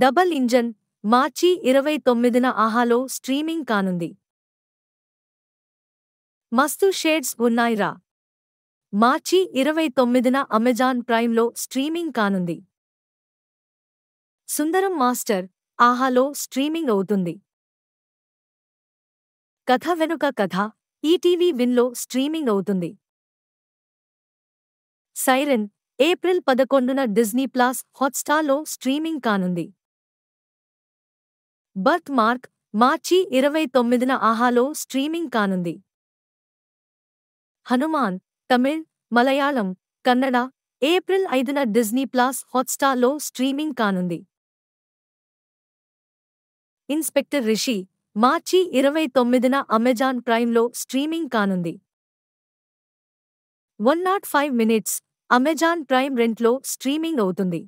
double engine మార్చి ఇరవై తొమ్మిదిన ఆహాలో స్ట్రీమింగ్ కానుంది మస్తు షేడ్స్ ఉన్నాయిరా మార్చి ఇరవై తొమ్మిదిన అమెజాన్ ప్రైమ్లో స్ట్రీమింగ్ కానుంది సుందరం మాస్టర్ ఆహాలో స్ట్రీమింగ్ అవుతుంది కథ వెనుక కథ ఈటీవీ విన్లో స్ట్రీమింగ్ అవుతుంది సైరన్ ఏప్రిల్ పదకొండున డిజ్నీ ప్లాస్ హాట్స్టార్లో స్ట్రీమింగ్ కానుంది బర్త్ మార్క్ మార్చి ఇరవై తొమ్మిదిన ఆహాలో స్ట్రీమింగ్ కానుంది హనుమాన్ తమిళ్ మలయాళం కన్నడ ఏప్రిల్ ఐదున డిజ్నీ ప్లాస్ హాట్స్టార్లో స్ట్రీమింగ్ కానుంది ఇన్స్పెక్టర్ రిషి మార్చి ఇరవై తొమ్మిదిన అమెజాన్ ప్రైమ్లో స్ట్రీమింగ్ కానుంది one not five minutes Amazon prime రెంట్లో స్ట్రీమింగ్ అవుతుంది